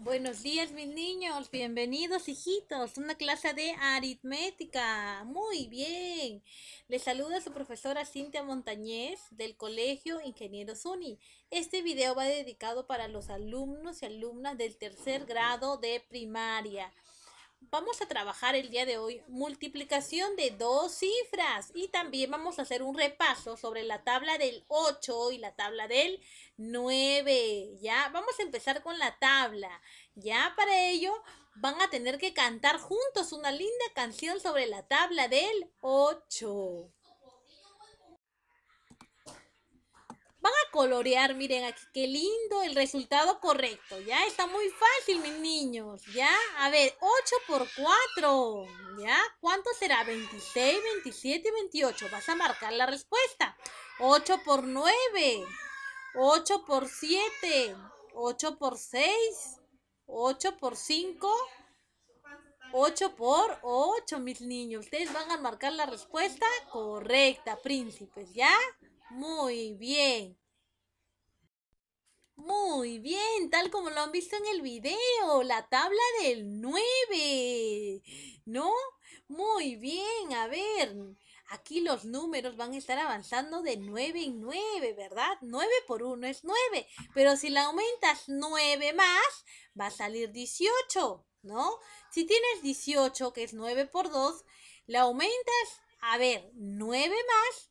Buenos días, mis niños. Bienvenidos, hijitos. Una clase de aritmética. Muy bien. Les saluda su profesora Cintia Montañez del Colegio Ingenieros Uni. Este video va dedicado para los alumnos y alumnas del tercer grado de primaria. Vamos a trabajar el día de hoy multiplicación de dos cifras y también vamos a hacer un repaso sobre la tabla del 8 y la tabla del 9. Ya, vamos a empezar con la tabla. Ya para ello van a tener que cantar juntos una linda canción sobre la tabla del 8. Van a colorear, miren aquí, qué lindo el resultado correcto, ¿ya? Está muy fácil, mis niños, ¿ya? A ver, 8 por 4, ¿ya? ¿Cuánto será? 26, 27, 28. Vas a marcar la respuesta. 8 por 9, 8 por 7, 8 por 6, 8 por 5, 8 por 8, mis niños. Ustedes van a marcar la respuesta correcta, príncipes, ¿ya? Muy bien. Muy bien, tal como lo han visto en el video, la tabla del 9, ¿no? Muy bien, a ver, aquí los números van a estar avanzando de 9 en 9, ¿verdad? 9 por 1 es 9, pero si la aumentas 9 más, va a salir 18, ¿no? Si tienes 18, que es 9 por 2, la aumentas, a ver, 9 más,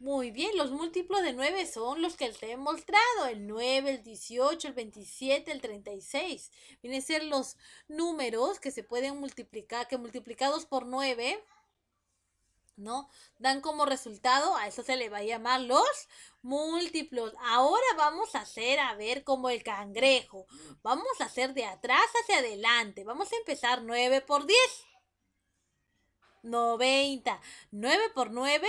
Muy bien, los múltiplos de 9 son los que te he mostrado, el 9, el 18, el 27, el 36. Vienen a ser los números que se pueden multiplicar, que multiplicados por 9, ¿no? Dan como resultado, a eso se le va a llamar los múltiplos. Ahora vamos a hacer, a ver, como el cangrejo. Vamos a hacer de atrás hacia adelante. Vamos a empezar 9 por 10. 90. 9 por 9.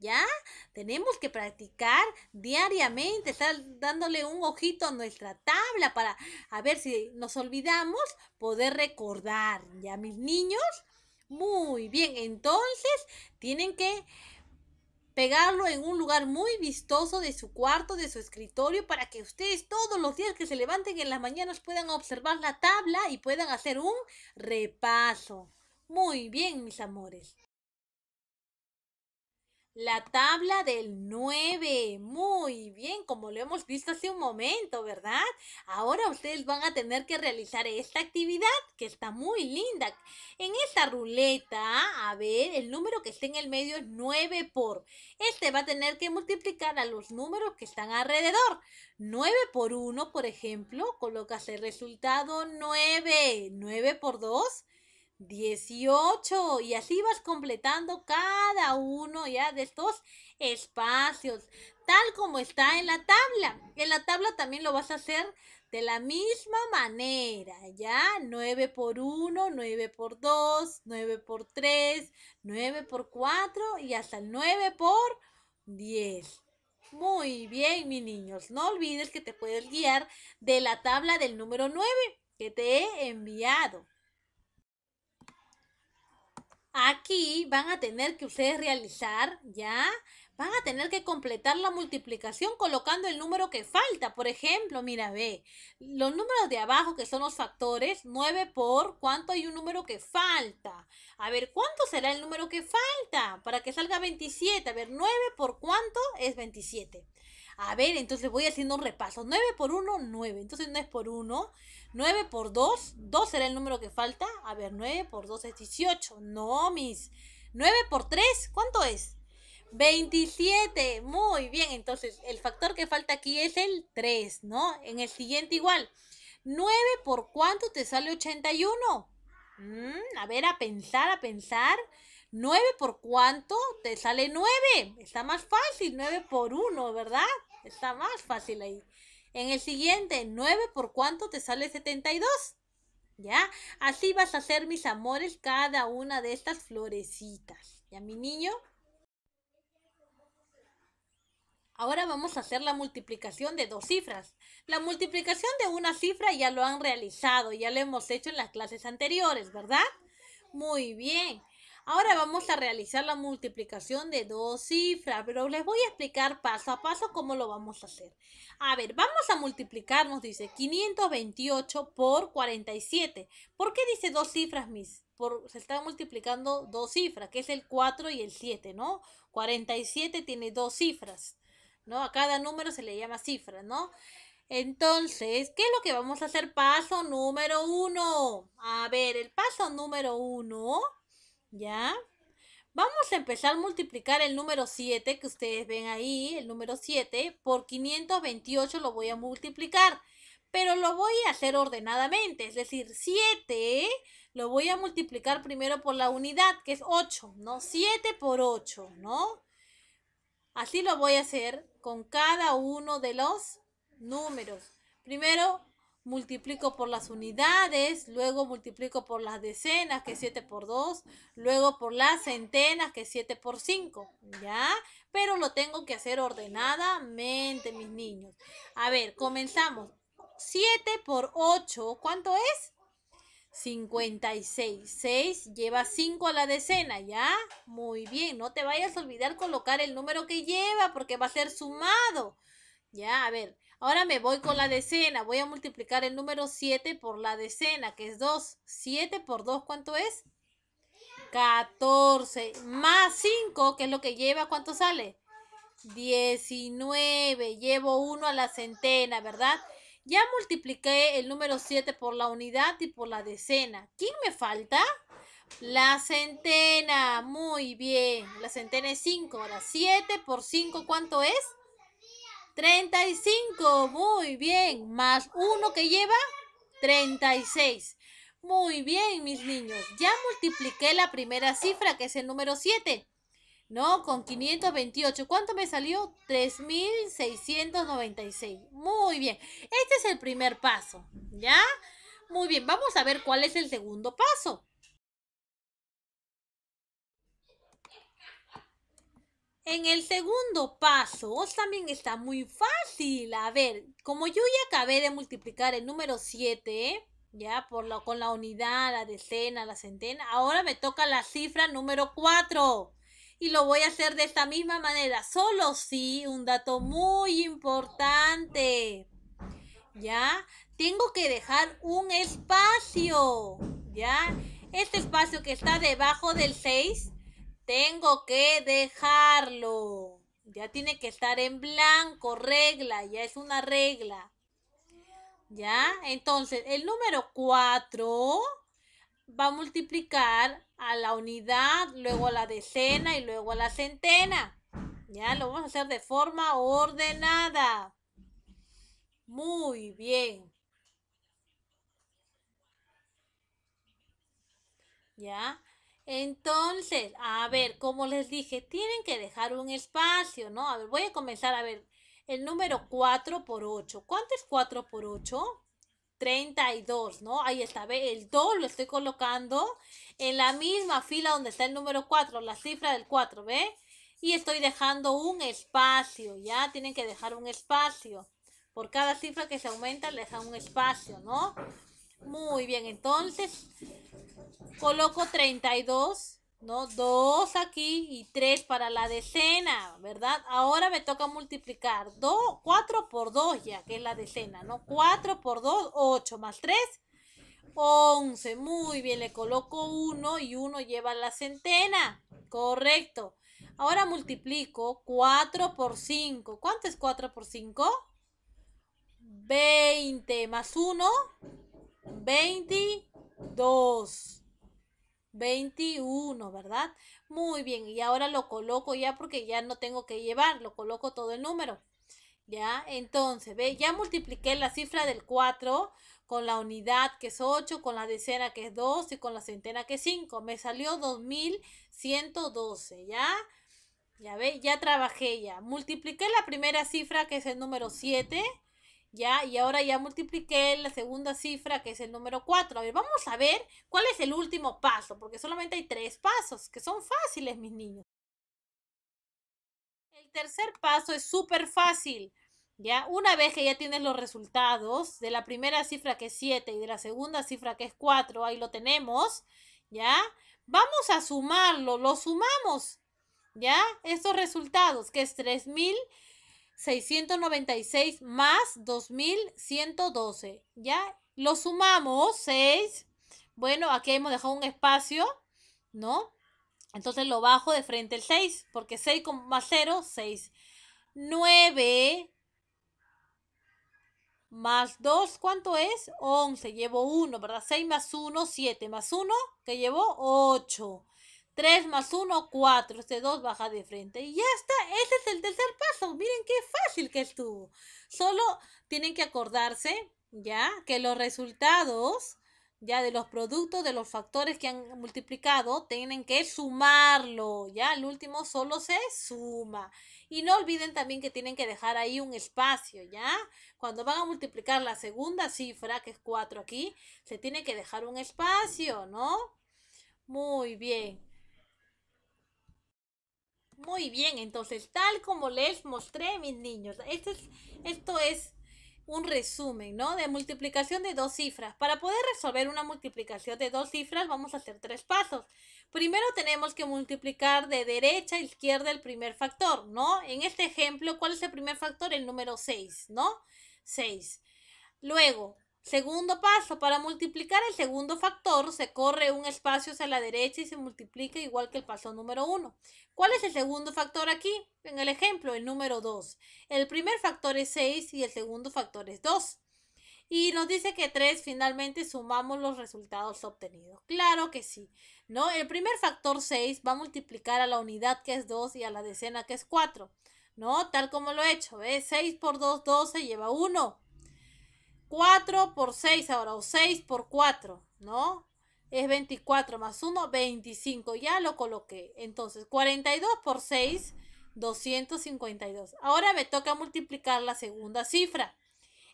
¿Ya? Tenemos que practicar diariamente, estar dándole un ojito a nuestra tabla para a ver si nos olvidamos, poder recordar. ¿Ya, mis niños? Muy bien, entonces tienen que pegarlo en un lugar muy vistoso de su cuarto, de su escritorio, para que ustedes todos los días que se levanten en las mañanas puedan observar la tabla y puedan hacer un repaso. Muy bien, mis amores. La tabla del 9. Muy bien, como lo hemos visto hace un momento, ¿verdad? Ahora ustedes van a tener que realizar esta actividad que está muy linda. En esta ruleta, a ver, el número que está en el medio es 9 por. Este va a tener que multiplicar a los números que están alrededor. 9 por 1, por ejemplo, colocas el resultado 9. 9 por 2, 18 y así vas completando cada uno ya de estos espacios tal como está en la tabla en la tabla también lo vas a hacer de la misma manera ya 9 por 1 9 por 2 9 por 3 9 por 4 y hasta el 9 por 10 muy bien mis niños no olvides que te puedes guiar de la tabla del número 9 que te he enviado Aquí van a tener que ustedes realizar, ¿ya? Van a tener que completar la multiplicación colocando el número que falta. Por ejemplo, mira, ve, los números de abajo que son los factores, 9 por, ¿cuánto hay un número que falta? A ver, ¿cuánto será el número que falta para que salga 27? A ver, 9 por cuánto es 27. A ver, entonces voy haciendo un repaso. 9 por 1, 9. Entonces es por 1. 9 por 2. 2 será el número que falta. A ver, 9 por 2 es 18. No, mis. 9 por 3, ¿cuánto es? 27. Muy bien. Entonces, el factor que falta aquí es el 3, ¿no? En el siguiente igual. 9 por cuánto te sale 81. Mm, a ver, a pensar, a pensar. 9 por cuánto te sale 9. Está más fácil, 9 por 1, ¿verdad? Está más fácil ahí. En el siguiente, 9 por cuánto te sale 72. ¿Ya? Así vas a hacer, mis amores, cada una de estas florecitas. ¿Ya, mi niño? Ahora vamos a hacer la multiplicación de dos cifras. La multiplicación de una cifra ya lo han realizado, ya lo hemos hecho en las clases anteriores, ¿verdad? Muy bien. Ahora vamos a realizar la multiplicación de dos cifras, pero les voy a explicar paso a paso cómo lo vamos a hacer. A ver, vamos a multiplicar, nos dice 528 por 47. ¿Por qué dice dos cifras, mis? Por, se está multiplicando dos cifras, que es el 4 y el 7, ¿no? 47 tiene dos cifras, ¿no? A cada número se le llama cifra, ¿no? Entonces, ¿qué es lo que vamos a hacer? Paso número 1. A ver, el paso número 1 ¿Ya? Vamos a empezar a multiplicar el número 7 que ustedes ven ahí, el número 7, por 528 lo voy a multiplicar, pero lo voy a hacer ordenadamente, es decir, 7 lo voy a multiplicar primero por la unidad, que es 8, ¿no? 7 por 8, ¿no? Así lo voy a hacer con cada uno de los números. Primero multiplico por las unidades, luego multiplico por las decenas, que es 7 por 2, luego por las centenas, que es 7 por 5, ¿ya? Pero lo tengo que hacer ordenadamente, mis niños. A ver, comenzamos. 7 por 8, ¿cuánto es? 56. 6 lleva 5 a la decena, ¿ya? Muy bien, no te vayas a olvidar colocar el número que lleva porque va a ser sumado. Ya, a ver, Ahora me voy con la decena. Voy a multiplicar el número 7 por la decena, que es 2. 7 por 2, ¿cuánto es? 14. Más 5, que es lo que lleva, ¿cuánto sale? 19. Llevo 1 a la centena, ¿verdad? Ya multipliqué el número 7 por la unidad y por la decena. ¿Quién me falta? La centena. Muy bien. La centena es 5. Ahora, 7 por 5, ¿cuánto es? 35, muy bien. Más uno que lleva 36. Muy bien, mis niños. Ya multipliqué la primera cifra, que es el número 7. No, con 528. ¿Cuánto me salió? 3.696. Muy bien. Este es el primer paso, ¿ya? Muy bien, vamos a ver cuál es el segundo paso. En el segundo paso, también está muy fácil. A ver, como yo ya acabé de multiplicar el número 7, ya por con la unidad, la decena, la centena, ahora me toca la cifra número 4. Y lo voy a hacer de esta misma manera, solo si un dato muy importante. ¿Ya? Tengo que dejar un espacio, ¿ya? Este espacio que está debajo del 6 tengo que dejarlo. Ya tiene que estar en blanco, regla, ya es una regla. ¿Ya? Entonces, el número 4 va a multiplicar a la unidad, luego a la decena y luego a la centena. Ya lo vamos a hacer de forma ordenada. Muy bien. ¿Ya? Entonces, a ver, como les dije, tienen que dejar un espacio, ¿no? A ver, voy a comenzar a ver el número 4 por 8. ¿Cuánto es 4 por 8? 32, ¿no? Ahí está, ve, el 2 lo estoy colocando en la misma fila donde está el número 4, la cifra del 4, ¿ve? Y estoy dejando un espacio, ¿ya? Tienen que dejar un espacio. Por cada cifra que se aumenta, le dejan un espacio, ¿no? Muy bien, entonces, coloco 32, ¿no? 2 aquí y 3 para la decena, ¿verdad? Ahora me toca multiplicar 2, 4 por 2 ya, que es la decena, ¿no? 4 por 2, 8 más 3, 11. Muy bien, le coloco 1 y 1 lleva la centena. Correcto. Ahora multiplico 4 por 5. ¿Cuánto es 4 por 5? 20 más 1, 22. 21, ¿verdad? Muy bien, y ahora lo coloco ya porque ya no tengo que llevar, lo coloco todo el número. Ya, entonces, ve, ya multipliqué la cifra del 4 con la unidad que es 8, con la decena que es 2 y con la centena que es 5. Me salió 2112, ¿ya? Ya ve, ya trabajé ya. Multipliqué la primera cifra que es el número 7 ¿ya? Y ahora ya multipliqué la segunda cifra, que es el número 4. A ver, vamos a ver cuál es el último paso, porque solamente hay tres pasos, que son fáciles, mis niños. El tercer paso es súper fácil, ¿ya? Una vez que ya tienes los resultados de la primera cifra, que es 7, y de la segunda cifra, que es 4, ahí lo tenemos, ¿ya? Vamos a sumarlo, lo sumamos, ¿ya? Estos resultados, que es 3000 696 más 2112. ¿Ya? Lo sumamos, 6. Bueno, aquí hemos dejado un espacio, ¿no? Entonces lo bajo de frente el 6, porque 6 más 0, 6. 9 más 2, ¿cuánto es? 11, llevo 1, ¿verdad? 6 más 1, 7, más 1, que llevo 8. 3 más 1, 4. Este 2 baja de frente. Y ya está. Ese es el tercer paso. Miren qué fácil que estuvo. Solo tienen que acordarse, ¿ya? Que los resultados, ya de los productos, de los factores que han multiplicado, tienen que sumarlo, ¿ya? El último solo se suma. Y no olviden también que tienen que dejar ahí un espacio, ¿ya? Cuando van a multiplicar la segunda cifra, que es 4 aquí, se tiene que dejar un espacio, ¿no? Muy bien. Muy bien, entonces, tal como les mostré, mis niños, esto es, esto es un resumen, ¿no? De multiplicación de dos cifras. Para poder resolver una multiplicación de dos cifras, vamos a hacer tres pasos. Primero tenemos que multiplicar de derecha a izquierda el primer factor, ¿no? En este ejemplo, ¿cuál es el primer factor? El número 6, ¿no? 6. Luego, Segundo paso, para multiplicar el segundo factor se corre un espacio hacia la derecha y se multiplica igual que el paso número 1. ¿Cuál es el segundo factor aquí? En el ejemplo, el número 2. El primer factor es 6 y el segundo factor es 2. Y nos dice que 3 finalmente sumamos los resultados obtenidos. Claro que sí, ¿no? El primer factor 6 va a multiplicar a la unidad que es 2 y a la decena que es 4, ¿no? Tal como lo he hecho, ¿ves? 6 por 2, 12 lleva 1. 4 por 6 ahora, o 6 por 4, ¿no? Es 24 más 1, 25. Ya lo coloqué. Entonces, 42 por 6, 252. Ahora me toca multiplicar la segunda cifra.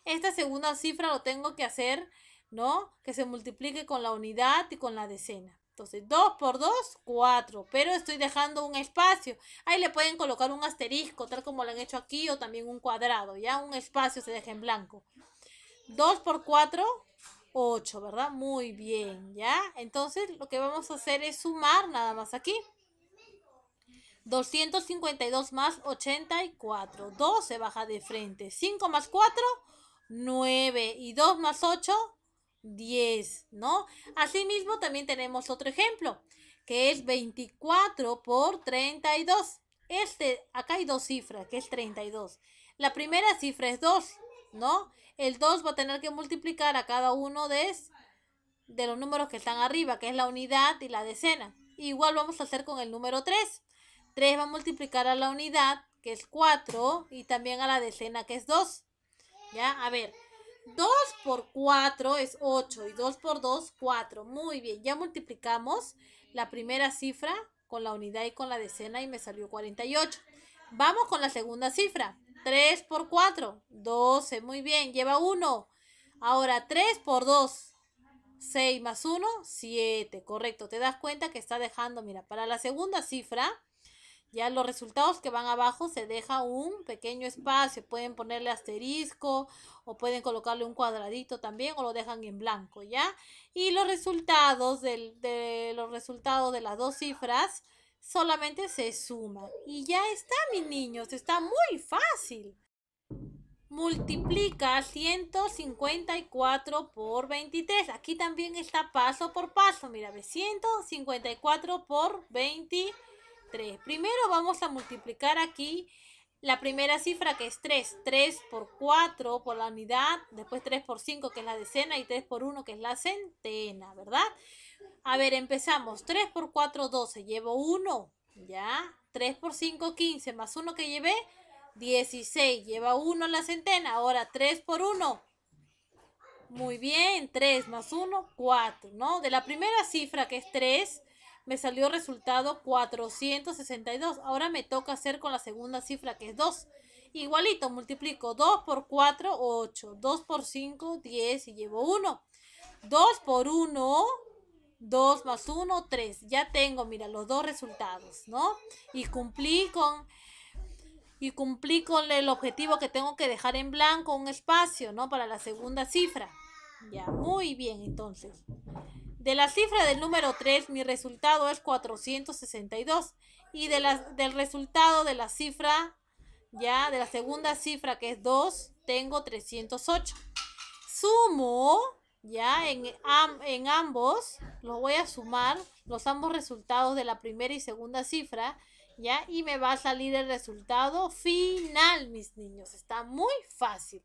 Esta segunda cifra lo tengo que hacer, ¿no? Que se multiplique con la unidad y con la decena. Entonces, 2 por 2, 4. Pero estoy dejando un espacio. Ahí le pueden colocar un asterisco, tal como lo han hecho aquí, o también un cuadrado. Ya un espacio se deja en blanco. 2 por 4, 8, ¿verdad? Muy bien, ¿ya? Entonces lo que vamos a hacer es sumar nada más aquí. 252 más 84. 2 se baja de frente. 5 más 4, 9. Y 2 más 8, 10, ¿no? Asimismo, también tenemos otro ejemplo, que es 24 por 32. Este, acá hay dos cifras, que es 32. La primera cifra es 2 ¿no? El 2 va a tener que multiplicar a cada uno de, de los números que están arriba, que es la unidad y la decena. Igual vamos a hacer con el número 3. 3 va a multiplicar a la unidad, que es 4, y también a la decena, que es 2. ¿Ya? A ver, 2 por 4 es 8 y 2 por 2, 4. Muy bien, ya multiplicamos la primera cifra con la unidad y con la decena y me salió 48. Vamos con la segunda cifra. 3 por 4, 12. Muy bien, lleva 1. Ahora 3 por 2, 6 más 1, 7. Correcto, te das cuenta que está dejando, mira, para la segunda cifra, ya los resultados que van abajo se deja un pequeño espacio. Pueden ponerle asterisco o pueden colocarle un cuadradito también o lo dejan en blanco, ¿ya? Y los resultados, del, de los resultados de las dos cifras solamente se suma. Y ya está, mis niños, está muy fácil. Multiplica 154 por 23. Aquí también está paso por paso. Mira, 154 por 23. Primero vamos a multiplicar aquí la primera cifra que es 3. 3 por 4 por la unidad. Después 3 por 5 que es la decena. Y 3 por 1 que es la centena, ¿verdad? A ver, empezamos. 3 por 4, 12. Llevo 1. ¿Ya? 3 por 5, 15. Más 1 que llevé, 16. Lleva 1 la centena. Ahora 3 por 1. Muy bien. 3 más 1, 4. ¿No? De la primera cifra, que es 3, me salió resultado 462. Ahora me toca hacer con la segunda cifra, que es 2. Igualito, multiplico 2 por 4, 8. 2 por 5, 10. Y llevo 1. 2 por 1, 2 más 1, 3. Ya tengo, mira, los dos resultados, ¿no? Y cumplí con y cumplí con el objetivo que tengo que dejar en blanco un espacio, ¿no? Para la segunda cifra. Ya, muy bien, entonces. De la cifra del número 3, mi resultado es 462. Y de del resultado de la cifra, ya, de la segunda cifra que es 2, tengo 308. Sumo ya, en, en ambos los voy a sumar, los ambos resultados de la primera y segunda cifra, ya, y me va a salir el resultado final, mis niños. Está muy fácil.